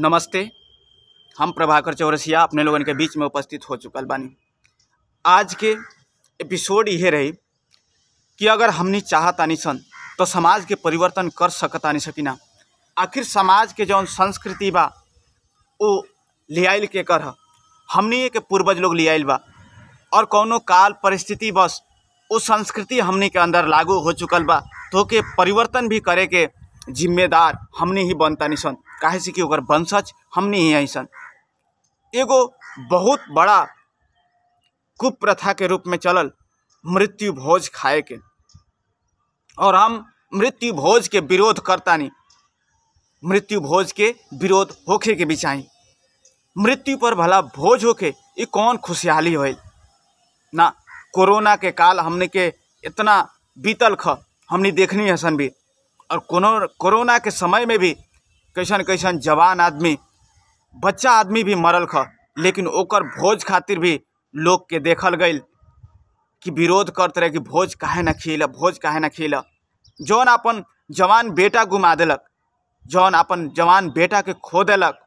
नमस्ते हम प्रभाकर चौरसिया अपने लोगन के बीच में उपस्थित हो चुकल बानी आज के एपिसोड ये रही कि अगर हमनी चाहतानी सन तो समाज के परिवर्तन कर सकतानी ना आखिर समाज के जौन संस्कृति बा वो लियाल के कर हमने के पूर्वज लोग लियाल बा और कौनो काल परिस्थिति बस वो संस्कृति हमने के अंदर लागू हो चुकल बा तो के परिवर्तन भी करे के जिम्मेदार हमने ही बनता निसन काहे से कि वंशज हमने ही ऐसा एगो बहुत बड़ा कुप्रथा के रूप में चलल मृत्यु भोज खाए के और हम मृत्यु भोज के विरोध करता नहीं मृत्यु भोज के विरोध होखे के भी चाहिए मृत्यु पर भला भोज होके ये कौन खुशहाली हो ना कोरोना के काल हमने के इतना बीतल ख हमने देखनी है सन भी और कोरोना के समय में भी कैसन कैसन जवान आदमी बच्चा आदमी भी मरल ख लेकिन ओकर भोज खातिर भी लोग के देखल गई कि विरोध करते रहे कि भोज काहे न खिल भोज काहे ना खिल जौन अपन जवान बेटा गुमा दिलक जौन अपन जवान बेटा के खो दिलक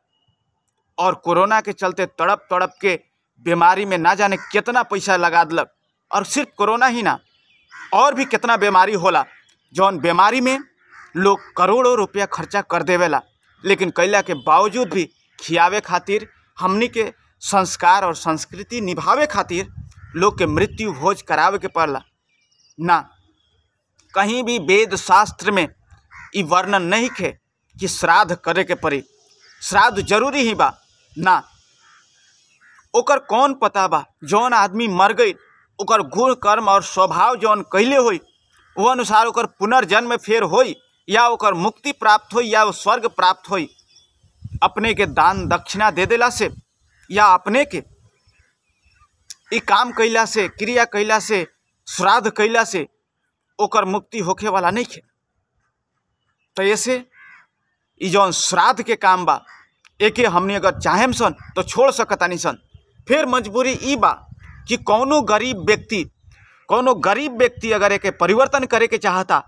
और कोरोना के चलते तड़प तड़प के बीमारी में ना जाने कितना पैसा लगा दिलक और सिर्फ कोरोना ही ना और भी कितना बीमारी होला जौन बीमारी में लोग करोड़ों रुपया खर्चा कर देवेला लेकिन कैला के बावजूद भी खियावे खातिर हमनी के संस्कार और संस्कृति निभावे खातिर लोग के मृत्यु भोज करावे के पड़ला ना कहीं भी वेद शास्त्र में ये वर्णन नहीं खे कि श्राद्ध करे के पड़ी श्राद्ध जरूरी ही बा ना ओकर कौन पता बा जौन आदमी मर गई ओकर गुण कर्म और स्वभाव जौन कैले हो वो अनुसार ओकर पुनर्जन्म फेर होई या ओकर मुक्ति प्राप्त हो या स्वर्ग प्राप्त हो अपने के दान दक्षिणा दे दिला से या अपने के ई काम कैला से क्रिया कैला से श्राद्ध कैला से ओकर मुक्ति होखे वाला नहीं है तो ऐसे ई जौन श्राद्ध के काम बा एक हमने अगर चाहेम सन तो छोड़ सकता नहीं सन फिर मजबूरी ई बा कि कौनो गरीब व्यक्ति कौनो गरीब व्यक्ति अगर एक परिवर्तन करे के चाहता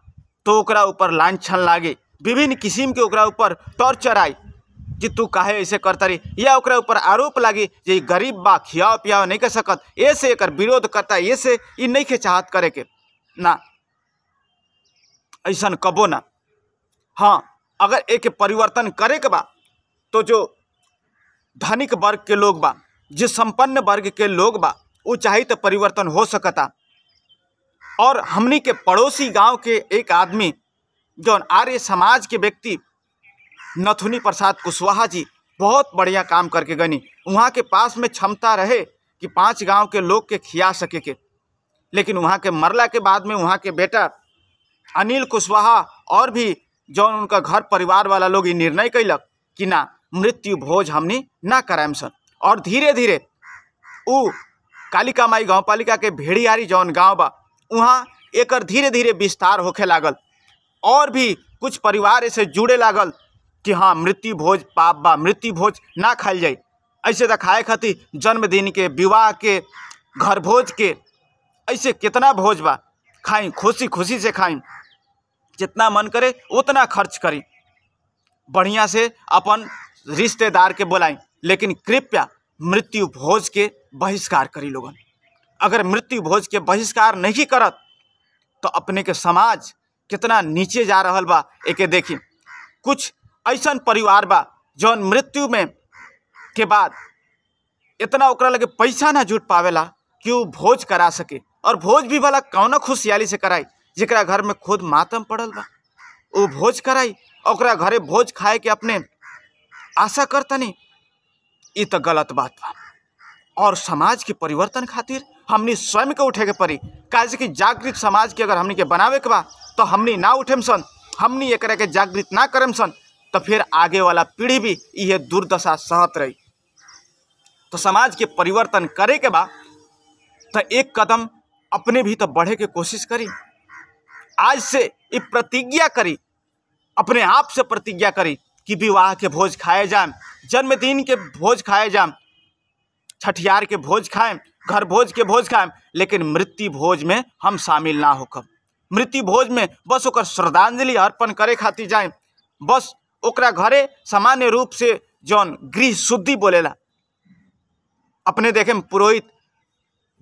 तो ओकरा ऊपर लाछन लागे विभिन्न किस्म के ओकरा ऊपर टॉर्चर आई कि तू काहे ऐसे करता रही या ओकरा ऊपर आरोप लागे जे गरीब बा खियाओ पियाओ नहीं कर सकत ऐसे एक विरोध करता ऐसे ये नहीं के चाहत करे के ना ऐसा कबो ना हाँ अगर एक परिवर्तन करे के बा तो जो धनिक वर्ग के लोग बा जो संपन्न वर्ग के लोग बा वो चाहे तो परिवर्तन हो सकता और हमने के पड़ोसी गांव के एक आदमी जौन आर्य समाज के व्यक्ति नथुनी प्रसाद कुशवाहा जी बहुत बढ़िया काम करके गनी वहाँ के पास में क्षमता रहे कि पांच गांव के लोग के खिया सके के लेकिन वहाँ के मरला के बाद में वहाँ के बेटा अनिल कुशवाहा और भी जौन उनका घर परिवार वाला लोग ये निर्णय कैलक कि ना मृत्यु भोज हमने ना कराएम सन और धीरे धीरे ऊ कालिका माई गाँव पालिका के भेड़ियारी जौन गाँव बा वहाँ एकर धीरे धीरे विस्तार होखे लागल और भी कुछ परिवार ऐसे जुड़े लागल कि हाँ मृत्यु भोज पाप बा मृत्यु भोज ना खाइल जाए ऐसे तो खाए खाती जन्मदिन के विवाह के घर भोज के ऐसे कितना भोज बा खाई खुशी खुशी से खाई जितना मन करे उतना खर्च करी बढ़िया से अपन रिश्तेदार के बुलाई लेकिन कृपया मृत्यु भोज के बहिष्कार करी लोगन अगर मृत्यु भोज के बहिष्कार नहीं करत तो अपने के समाज कितना नीचे जा रहा बा एक देखी कुछ ऐसा परिवार बा जौन मृत्यु में के बाद इतना ओकरा लगे पैसा ना जुट पावेला कि वो भोज करा सके और भोज भी भला कौन खुशहाली से कराई जरा घर में खुद मातम पड़ल बा वो भोज कराई और घरे भोज खाए के अपने आशा करतनी नहीं तो गलत बात बा और समाज के परिवर्तन खातिर हमने स्वयं के उठे के पड़ी काहे कि जागृत समाज के अगर हमने के बनावे के बा तो हमने ना उठेम सन हमने एक के जागृत ना करेम सन तो फिर आगे वाला पीढ़ी भी यह दुर्दशा सहत रही तो समाज के परिवर्तन करे के बा तो एक कदम अपने भी तो बढ़े के कोशिश करी आज से ये प्रतिज्ञा करी अपने आप से प्रतिज्ञा करी कि विवाह के भोज खाए जाए जन्मदिन के भोज खाए जाए छठियार के भोज खाएं घर भोज के भोज खाएं लेकिन मृत्यु भोज में हम शामिल ना कब मृत्यु भोज में बस ओकर श्रद्धांजलि अर्पण करे खातिर जाए बस ओकरा घरे सामान्य रूप से जौन गृह शुद्धि बोलेला अपने देखे पुरोहित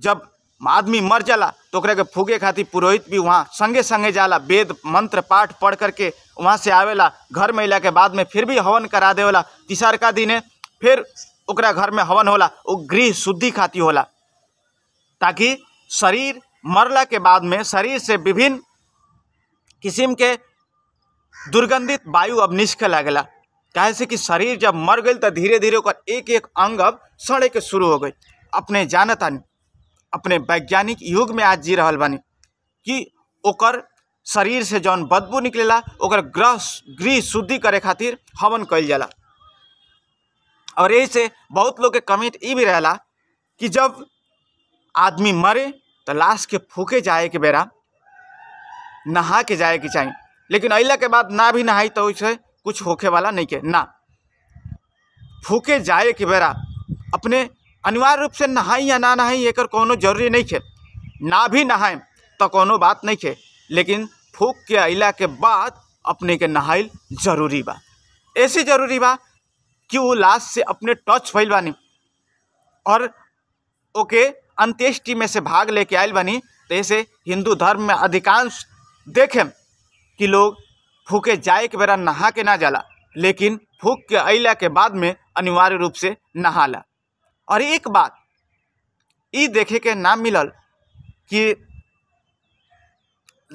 जब आदमी मर जाला तो ओकरा के फूके खातिर पुरोहित भी वहाँ संगे संगे जाला वेद मंत्र पाठ पढ़ करके वहाँ से आवेला घर में अला के बाद में फिर भी हवन करा देवेला तीसरका दिने फिर ओकरा घर में हवन होला वो गृह शुद्धि खाती होला ताकि शरीर मरला के बाद में शरीर से विभिन्न किस्म के दुर्गंधित वायु अब निष्क लगे कहे से कि शरीर जब मर गई तो धीरे धीरे ओकर एक एक अंग अब सड़े के शुरू हो गई अपने जानतानी अपने वैज्ञानिक युग में आज जी रहा बानी कि ओकर शरीर से जौन बदबू निकलेला ओकर ग्रह गृह शुद्धि करे खातिर हवन कल जाला और यही से बहुत लोग के कमेंट ये भी रहला कि जब आदमी मरे तो लाश के फूके जाए के बेरा नहा के जाए के चाहिए लेकिन अला के बाद ना भी नहाई तो उसे कुछ होके वाला नहीं के ना फूके जाए के बेरा अपने अनिवार्य रूप से नहाई या ना नहाई एक कोनो जरूरी नहीं है ना भी नहाए तो कोनो बात नहीं है लेकिन फूक के अला के बाद अपने के नहाइल जरूरी बा ऐसे जरूरी बा कि वो लास्ट से अपने टच फैल बनी और ओके अंत्येष्टि में से भाग लेके आयल बानी तो ऐसे हिंदू धर्म में अधिकांश देखें कि लोग फूके जाए के बेरा नहा के ना जाला लेकिन फूक के अला के बाद में अनिवार्य रूप से नहाला और एक बात ये देखे के ना मिलल कि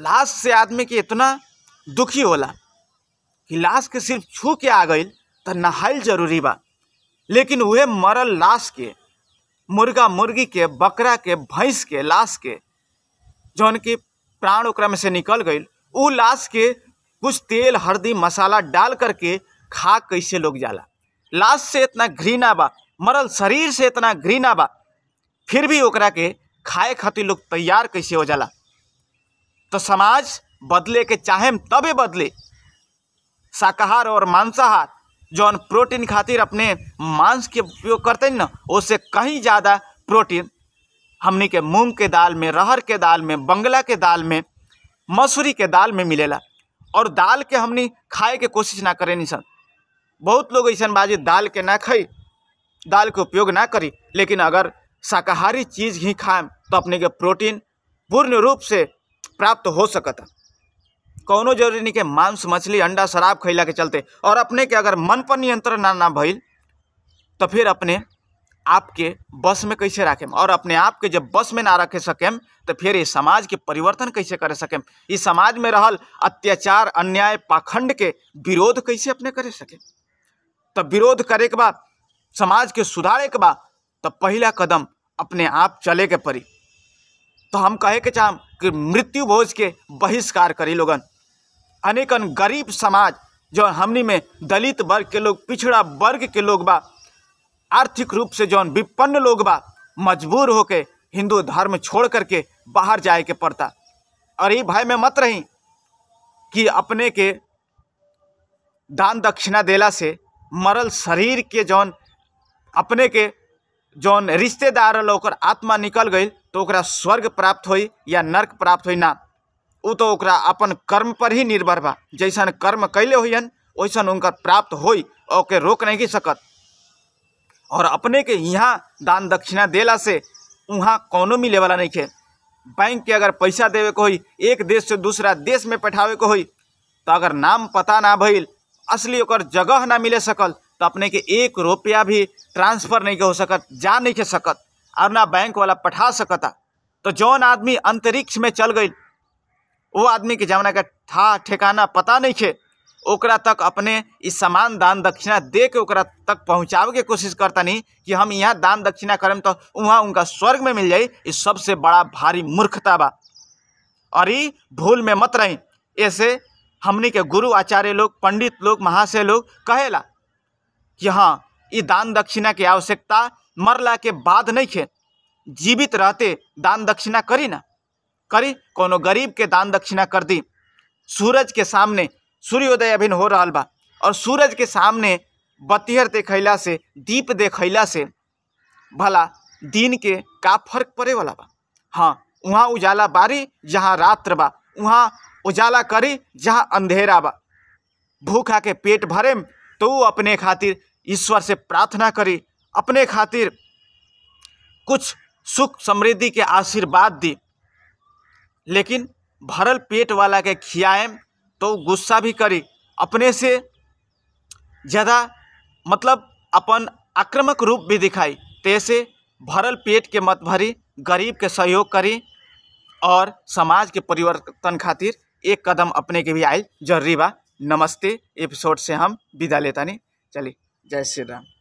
लाश से आदमी के इतना दुखी होला कि लाश के सिर्फ छू के आ गई तो नहाइल जरूरी बा लेकिन वह मरल लाश के मुर्गा मुर्गी के बकरा के भैंस के लाश के जौन की प्राण उक्रम में से निकल गई उ लाश के कुछ तेल हरदी मसाला डाल करके खा कैसे लोग जाला लाश से इतना घृणा बा मरल शरीर से इतना घृणा बा फिर भी ओकरा के खाए खातिर लोग तैयार कैसे हो जाला तो समाज बदले के चाहे तबे बदले शाकाहार और मांसाहार जौन प्रोटीन खातिर अपने मांस के उपयोग करते ना उससे कहीं ज़्यादा प्रोटीन हमने के मूंग के दाल में रहर के दाल में बंगला के दाल में मसूरी के दाल में मिलेला और दाल के हमने खाए के कोशिश ना करें निसन बहुत लोग ऐसा बाजी दाल के ना खाई दाल के उपयोग ना करी लेकिन अगर शाकाहारी चीज़ ही खाएं तो अपने के प्रोटीन पूर्ण रूप से प्राप्त हो सकता कौनो जरूरी नहीं कि मांस मछली अंडा शराब खैला के चलते और अपने के अगर मन पर नियंत्रण ना ना भइल तो फिर अपने आपके बस में कैसे रखें और अपने आप के जब बस में ना रखे सकें तो फिर इस समाज के परिवर्तन कैसे कर सकें इस समाज में रहल अत्याचार अन्याय पाखंड के विरोध कैसे अपने कर सकें तब तो विरोध करे के बाद समाज के सुधारे के बाद तो पहला कदम अपने आप चले के पड़ी तो हम कहे के चाहम मृत्यु भोज के बहिष्कार करी लोगन अनेकन गरीब समाज जो हमनी में दलित वर्ग के लोग पिछड़ा वर्ग के लोग बा आर्थिक रूप से जौन विपन्न लोग बा मजबूर होके हिंदू धर्म छोड़ करके बाहर जाए के पड़ता और ये भाई में मत रही कि अपने के दान दक्षिणा देला से मरल शरीर के जौन अपने के जौन रिश्तेदार लोकर आत्मा निकल गई तो स्वर्ग प्राप्त हो या नर्क प्राप्त हो ना उ तो अपन कर्म पर ही निर्भर बा जैसन कर्म कैले हुईन वैसन उनका प्राप्त होई के रोक नहीं सकत और अपने के यहाँ दान दक्षिणा देला से वहाँ कौनों मिले वाला नहीं है बैंक के अगर पैसा देवे को हुई एक देश से दूसरा देश में पठावे को हुई तो अगर नाम पता ना भइल असली और जगह ना मिले सकल तो अपने के एक रुपया भी ट्रांसफ़र नहीं हो सकत जा नहीं सकत और ना बैंक वाला पठा सकता तो जौन आदमी अंतरिक्ष में चल गई वो आदमी के जमाना का था ठिकाना पता नहीं है ओकरा तक अपने इस समान दान दक्षिणा दे के ओकरा तक पहुँचाव के कोशिश करता नहीं कि हम यहाँ दान दक्षिणा करें तो वहाँ उनका स्वर्ग में मिल जाए ये सबसे बड़ा भारी मूर्खता बा और ये भूल में मत रहें ऐसे हमने के गुरु आचार्य लोग पंडित लोग महाशय लोग कहेला कि हाँ ये दान दक्षिणा की आवश्यकता मरला के बाद नहीं खे जीवित रहते दान दक्षिणा करी ना करी कोनो गरीब के दान दक्षिणा कर दी सूरज के सामने सूर्योदय अभिन हो रहा बा और सूरज के सामने बतिहर देखला से दीप देखला से भला दिन के का फर्क पड़े वाला बा हाँ वहाँ उजाला बारी जहाँ रात्र बा वहाँ उजाला करी जहाँ अंधेरा बा भूखा के पेट भरे तो अपने खातिर ईश्वर से प्रार्थना करी अपने खातिर कुछ सुख समृद्धि के आशीर्वाद दी लेकिन भरल पेट वाला के खियाए तो गुस्सा भी करी अपने से ज़्यादा मतलब अपन आक्रामक रूप भी दिखाई तैसे भरल पेट के मत भरी गरीब के सहयोग करी और समाज के परिवर्तन खातिर एक कदम अपने के भी आई जरूरी बा नमस्ते एपिसोड से हम विदा नहीं चली जय श्री राम